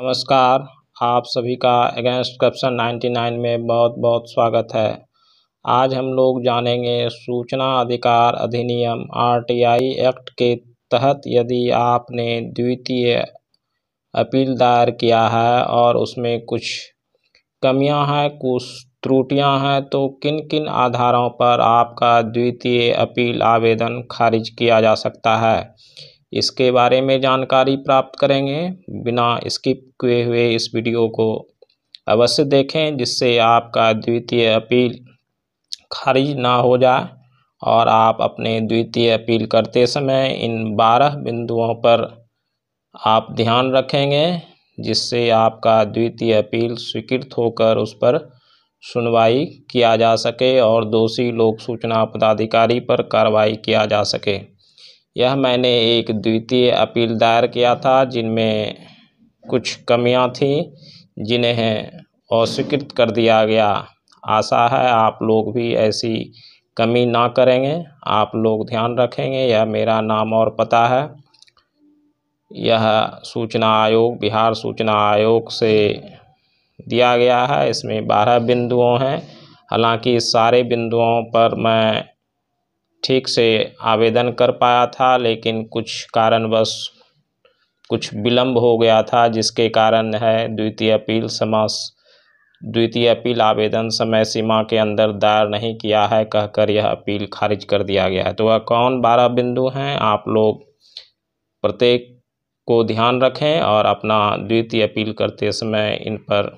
नमस्कार आप सभी का अगेंस्ट करप्शन 99 में बहुत बहुत स्वागत है आज हम लोग जानेंगे सूचना अधिकार अधिनियम आरटीआई एक्ट के तहत यदि आपने द्वितीय अपील दायर किया है और उसमें कुछ कमियां हैं कुछ त्रुटियां हैं तो किन किन आधारों पर आपका द्वितीय अपील आवेदन खारिज किया जा सकता है इसके बारे में जानकारी प्राप्त करेंगे बिना स्किप किए हुए इस वीडियो को अवश्य देखें जिससे आपका द्वितीय अपील खारिज ना हो जाए और आप अपने द्वितीय अपील करते समय इन बारह बिंदुओं पर आप ध्यान रखेंगे जिससे आपका द्वितीय अपील स्वीकृत होकर उस पर सुनवाई किया जा सके और दोषी लोक सूचना पदाधिकारी पर कार्रवाई किया जा सके यह मैंने एक द्वितीय अपील दायर किया था जिनमें कुछ कमियां थीं जिन्हें अस्वीकृत कर दिया गया आशा है आप लोग भी ऐसी कमी ना करेंगे आप लोग ध्यान रखेंगे यह मेरा नाम और पता है यह सूचना आयोग बिहार सूचना आयोग से दिया गया है इसमें बारह बिंदुओं हैं हालांकि सारे बिंदुओं पर मैं ठीक से आवेदन कर पाया था लेकिन कुछ कारणवश कुछ विलम्ब हो गया था जिसके कारण है द्वितीय अपील समास द्वितीय अपील आवेदन समय सीमा के अंदर दायर नहीं किया है कहकर यह अपील खारिज कर दिया गया है तो वह कौन बारह बिंदु हैं आप लोग प्रत्येक को ध्यान रखें और अपना द्वितीय अपील करते समय इन पर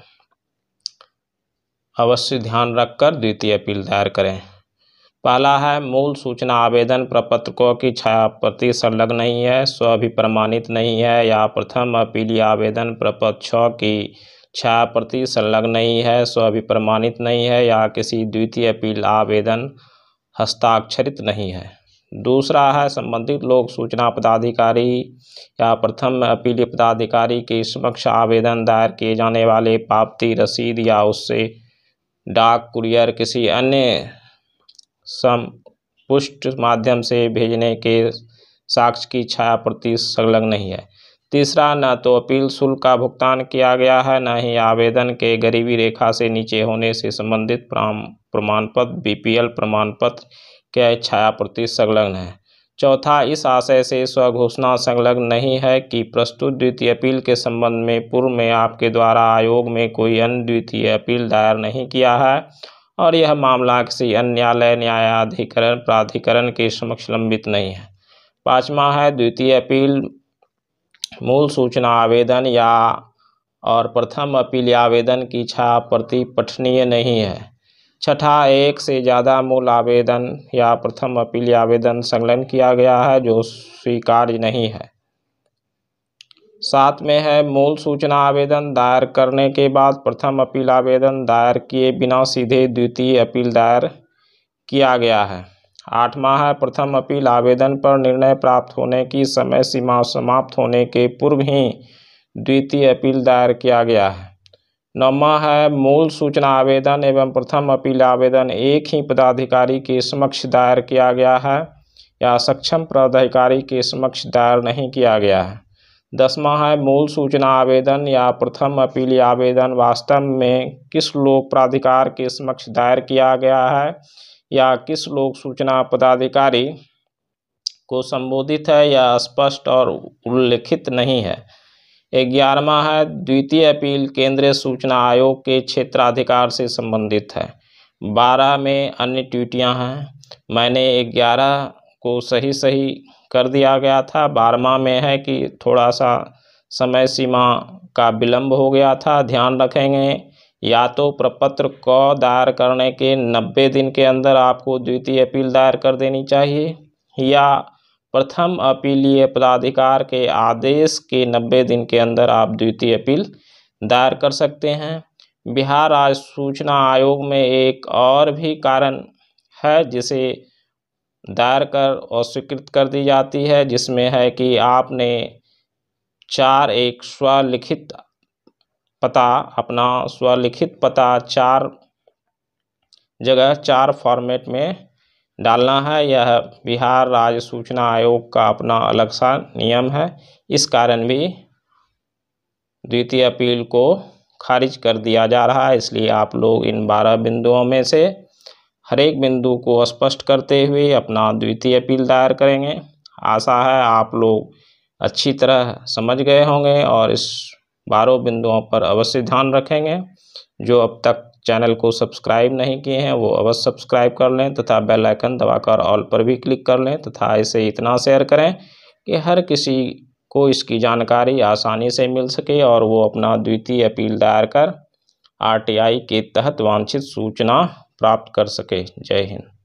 अवश्य ध्यान रखकर द्वितीय अपील दायर करें पहला है मूल सूचना आवेदन प्रपत्र की प्रति संलग्न नहीं है स्व भी प्रमाणित नहीं है या प्रथम अपीलीय आवेदन प्रपत्र छ की प्रति संलग्न नहीं है स्व भी प्रमाणित नहीं है या किसी द्वितीय अपील आवेदन हस्ताक्षरित नहीं है दूसरा है संबंधित लोग सूचना पदाधिकारी या प्रथम अपीलीय पदाधिकारी के समक्ष आवेदन दायर किए जाने वाले पापती रसीद या उससे डाक कुरियर किसी अन्य सम पुष्ट माध्यम से भेजने के साक्ष्य की छाया प्रति संलग्न नहीं है तीसरा न तो अपील शुल्क का भुगतान किया गया है न ही आवेदन के गरीबी रेखा से नीचे होने से संबंधित प्रमाण पत्र बीपीएल प्रमाण पत्र के छाया प्रति संलग्न है चौथा इस आशय से स्वघोषणा संलग्न नहीं है कि प्रस्तुत द्वितीय अपील के संबंध में पूर्व में आपके द्वारा आयोग में कोई अन्य द्वितीय अपील दायर नहीं किया है और यह मामला किसी अन्य न्यायालय न्यायाधिकरण प्राधिकरण के समक्ष लंबित नहीं है पाँचवा है द्वितीय अपील मूल सूचना आवेदन या और प्रथम अपील या आवेदन की इच्छा प्रति पठनीय नहीं है छठा एक से ज़्यादा मूल आवेदन या प्रथम अपील या आवेदन संलग्न किया गया है जो स्वीकार्य नहीं है साथ में है मूल सूचना आवेदन दायर करने के बाद प्रथम अपील आवेदन दायर किए बिना सीधे द्वितीय अपील दायर किया गया है आठवां है प्रथम अपील आवेदन पर निर्णय प्राप्त होने की समय सीमा समाप्त होने के पूर्व ही द्वितीय अपील दायर किया गया है नौवा है मूल सूचना आवेदन एवं प्रथम अपील आवेदन एक ही पदाधिकारी के समक्ष दायर किया गया है या सक्षम पदाधिकारी के समक्ष दायर नहीं किया गया है दसवा है मूल सूचना आवेदन या प्रथम अपीली आवेदन वास्तव में किस लोक प्राधिकार के समक्ष दायर किया गया है या किस लोक सूचना पदाधिकारी को संबोधित है या स्पष्ट और उल्लिखित नहीं है ग्यारहवा है द्वितीय अपील केंद्रीय सूचना आयोग के क्षेत्राधिकार से संबंधित है बारह में अन्य ट्यूटियाँ हैं मैंने ग्यारह को सही सही कर दिया गया था बारहवा में है कि थोड़ा सा समय सीमा का विलम्ब हो गया था ध्यान रखेंगे या तो प्रपत्र क दायर करने के नब्बे दिन के अंदर आपको द्वितीय अपील दायर कर देनी चाहिए या प्रथम अपीलीय पदाधिकार के आदेश के नब्बे दिन के अंदर आप द्वितीय अपील दायर कर सकते हैं बिहार राज्य सूचना आयोग में एक और भी कारण है जिसे दायर कर और स्वीकृत कर दी जाती है जिसमें है कि आपने चार एक स्वलिखित पता अपना स्वलिखित पता चार जगह चार फॉर्मेट में डालना है यह बिहार राज्य सूचना आयोग का अपना अलग सा नियम है इस कारण भी द्वितीय अपील को खारिज कर दिया जा रहा है इसलिए आप लोग इन बारह बिंदुओं में से हर एक बिंदु को स्पष्ट करते हुए अपना द्वितीय अपील दायर करेंगे आशा है आप लोग अच्छी तरह समझ गए होंगे और इस बारह बिंदुओं पर अवश्य ध्यान रखेंगे जो अब तक चैनल को सब्सक्राइब नहीं किए हैं वो अवश्य सब्सक्राइब कर लें तथा बेल आइकन दबाकर ऑल पर भी क्लिक कर लें तथा इसे इतना शेयर करें कि हर किसी को इसकी जानकारी आसानी से मिल सके और वो अपना द्वितीय अपील दायर कर आरटीआई के तहत वांछित सूचना प्राप्त कर सके जय हिंद